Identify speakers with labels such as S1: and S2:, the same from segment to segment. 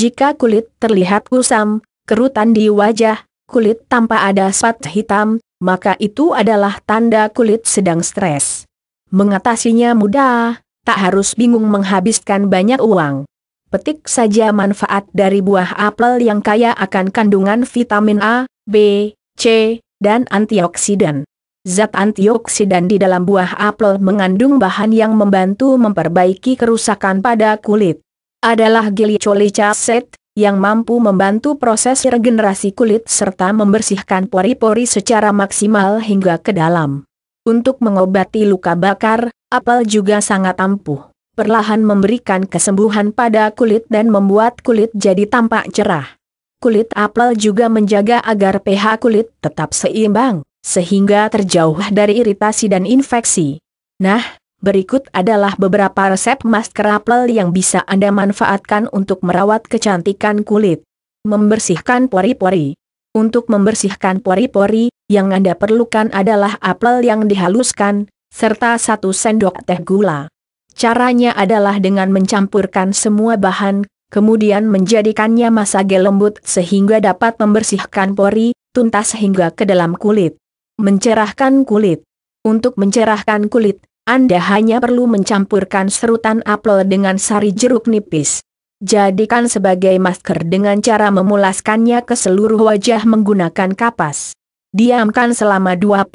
S1: Jika kulit terlihat kusam, kerutan di wajah, kulit tanpa ada spot hitam, maka itu adalah tanda kulit sedang stres. Mengatasinya mudah, tak harus bingung menghabiskan banyak uang. Petik saja manfaat dari buah apel yang kaya akan kandungan vitamin A, B, C, dan antioksidan. Zat antioksidan di dalam buah apel mengandung bahan yang membantu memperbaiki kerusakan pada kulit adalah Gilicholica Set, yang mampu membantu proses regenerasi kulit serta membersihkan pori-pori secara maksimal hingga ke dalam. Untuk mengobati luka bakar, apel juga sangat ampuh perlahan memberikan kesembuhan pada kulit dan membuat kulit jadi tampak cerah. Kulit apel juga menjaga agar pH kulit tetap seimbang, sehingga terjauh dari iritasi dan infeksi. Nah, Berikut adalah beberapa resep masker apel yang bisa Anda manfaatkan untuk merawat kecantikan kulit. Membersihkan pori-pori. Untuk membersihkan pori-pori, yang Anda perlukan adalah apel yang dihaluskan, serta satu sendok teh gula. Caranya adalah dengan mencampurkan semua bahan, kemudian menjadikannya masage lembut sehingga dapat membersihkan pori, tuntas hingga ke dalam kulit. Mencerahkan kulit. Untuk mencerahkan kulit, anda hanya perlu mencampurkan serutan apel dengan sari jeruk nipis. Jadikan sebagai masker dengan cara memulaskannya ke seluruh wajah menggunakan kapas. Diamkan selama 20-30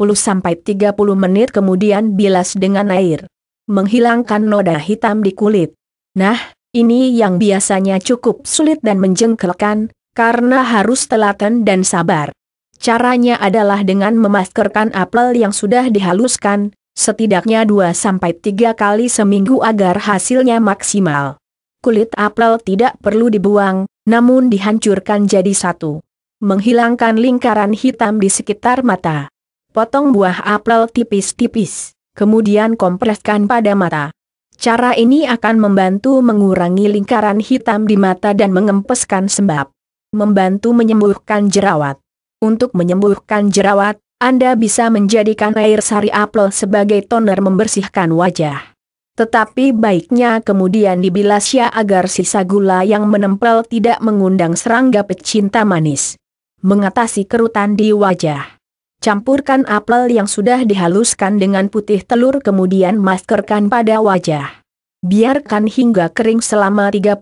S1: menit kemudian bilas dengan air. Menghilangkan noda hitam di kulit. Nah, ini yang biasanya cukup sulit dan menjengkelkan, karena harus telaten dan sabar. Caranya adalah dengan memaskerkan apel yang sudah dihaluskan, Setidaknya 2-3 kali seminggu agar hasilnya maksimal. Kulit apel tidak perlu dibuang, namun dihancurkan jadi satu. Menghilangkan lingkaran hitam di sekitar mata. Potong buah apel tipis-tipis, kemudian kompreskan pada mata. Cara ini akan membantu mengurangi lingkaran hitam di mata dan mengempeskan sembab. Membantu menyembuhkan jerawat. Untuk menyembuhkan jerawat, anda bisa menjadikan air sari apel sebagai toner membersihkan wajah. Tetapi baiknya kemudian dibilas ya agar sisa gula yang menempel tidak mengundang serangga pecinta manis. Mengatasi kerutan di wajah. Campurkan apel yang sudah dihaluskan dengan putih telur kemudian maskerkan pada wajah. Biarkan hingga kering selama 30-40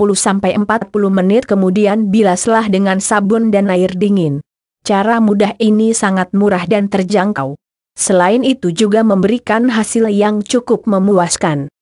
S1: menit kemudian bilaslah dengan sabun dan air dingin. Cara mudah ini sangat murah dan terjangkau. Selain itu juga memberikan hasil yang cukup memuaskan.